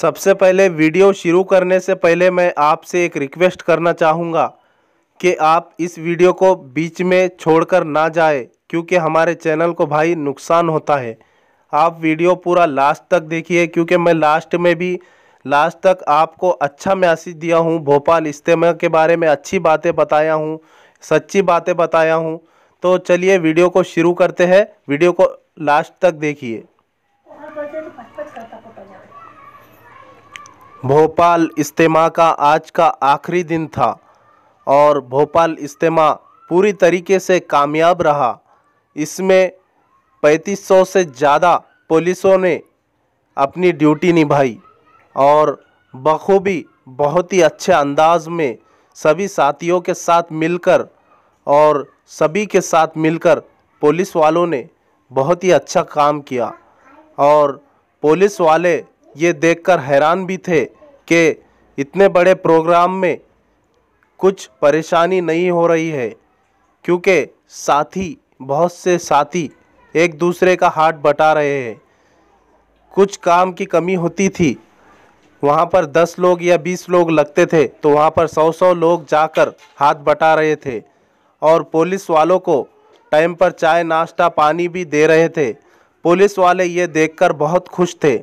सबसे पहले वीडियो शुरू करने से पहले मैं आपसे एक रिक्वेस्ट करना चाहूँगा कि आप इस वीडियो को बीच में छोड़कर ना जाए क्योंकि हमारे चैनल को भाई नुकसान होता है आप वीडियो पूरा लास्ट तक देखिए क्योंकि मैं लास्ट में भी लास्ट तक आपको अच्छा मैसेज दिया हूँ भोपाल इज्तम के बारे में अच्छी बातें बताया हूँ सच्ची बातें बताया हूँ तो चलिए वीडियो को शुरू करते हैं वीडियो को लास्ट तक देखिए भोपाल इज्तम का आज का आखिरी दिन था और भोपाल इज्तम पूरी तरीके से कामयाब रहा इसमें 3500 से ज़्यादा पुलिसों ने अपनी ड्यूटी निभाई और बखूबी बहुत ही अच्छे अंदाज में सभी साथियों के साथ मिलकर और सभी के साथ मिलकर पुलिस वालों ने बहुत ही अच्छा काम किया और पुलिस वाले ये देखकर हैरान भी थे कि इतने बड़े प्रोग्राम में कुछ परेशानी नहीं हो रही है क्योंकि साथी बहुत से साथी एक दूसरे का हाथ बटा रहे हैं कुछ काम की कमी होती थी वहाँ पर दस लोग या बीस लोग लगते थे तो वहाँ पर सौ सौ लोग जाकर हाथ बटा रहे थे और पुलिस वालों को टाइम पर चाय नाश्ता पानी भी दे रहे थे पुलिस वाले ये देखकर बहुत खुश थे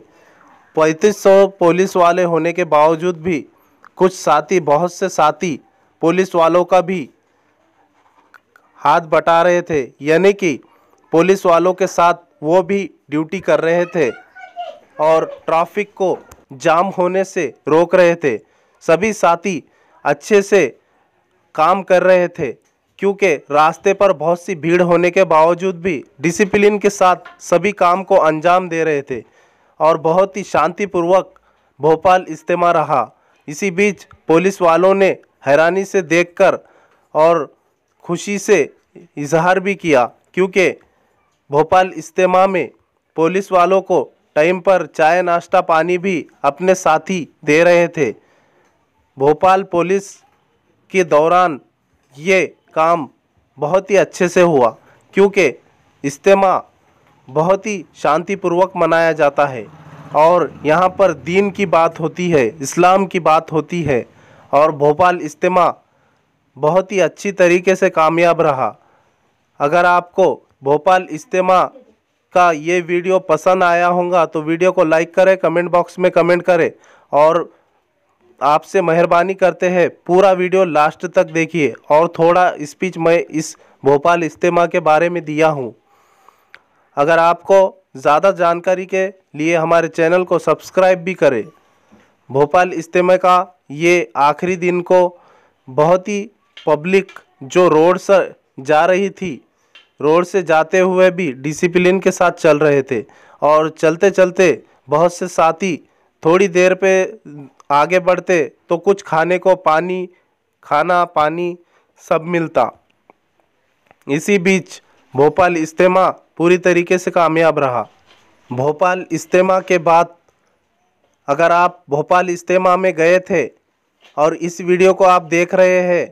पैंतीस सौ पुलिस वाले होने के बावजूद भी कुछ साथी बहुत से साथी पुलिस वालों का भी हाथ बटा रहे थे यानी कि पुलिस वालों के साथ वो भी ड्यूटी कर रहे थे और ट्रैफिक को जाम होने से रोक रहे थे सभी साथी अच्छे से काम कर रहे थे क्योंकि रास्ते पर बहुत सी भीड़ होने के बावजूद भी डिसिप्लिन के साथ सभी काम को अंजाम दे रहे थे और बहुत ही शांतिपूर्वक भोपाल इस्तेमा रहा इसी बीच पुलिस वालों ने हैरानी से देखकर और खुशी से इजहार भी किया क्योंकि भोपाल इस्तेमा में पुलिस वालों को टाइम पर चाय नाश्ता पानी भी अपने साथी दे रहे थे भोपाल पुलिस के दौरान ये काम बहुत ही अच्छे से हुआ क्योंकि इस्तेमा बहुत ही शांतिपूर्वक मनाया जाता है और यहाँ पर दीन की बात होती है इस्लाम की बात होती है और भोपाल इज्तिमा बहुत ही अच्छी तरीके से कामयाब रहा अगर आपको भोपाल इज्तिमा का ये वीडियो पसंद आया होगा तो वीडियो को लाइक करें कमेंट बॉक्स में कमेंट करें और आपसे मेहरबानी करते हैं पूरा वीडियो लास्ट तक देखिए और थोड़ा स्पीच मैं इस भोपाल इज्तिमा के बारे में दिया हूँ अगर आपको ज़्यादा जानकारी के लिए हमारे चैनल को सब्सक्राइब भी करें भोपाल इज्तम का ये आखिरी दिन को बहुत ही पब्लिक जो रोड से जा रही थी रोड से जाते हुए भी डिसिप्लिन के साथ चल रहे थे और चलते चलते बहुत से साथी थोड़ी देर पे आगे बढ़ते तो कुछ खाने को पानी खाना पानी सब मिलता इसी बीच भोपाल इज्तम पूरी तरीके से कामयाब रहा भोपाल इज्तम के बाद अगर आप भोपाल इज्तम में गए थे और इस वीडियो को आप देख रहे हैं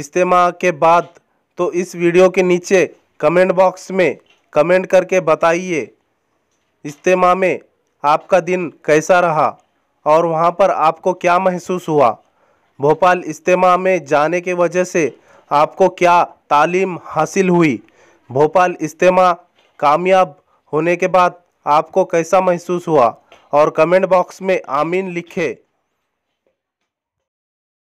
इज्तम के बाद तो इस वीडियो के नीचे कमेंट बॉक्स में कमेंट करके बताइए इज्तम में आपका दिन कैसा रहा और वहाँ पर आपको क्या महसूस हुआ भोपाल इज्तम में जाने के वजह से आपको क्या तालीम हासिल हुई भोपाल इज्तम कामयाब होने के बाद आपको कैसा महसूस हुआ और कमेंट बॉक्स में आमीन लिखे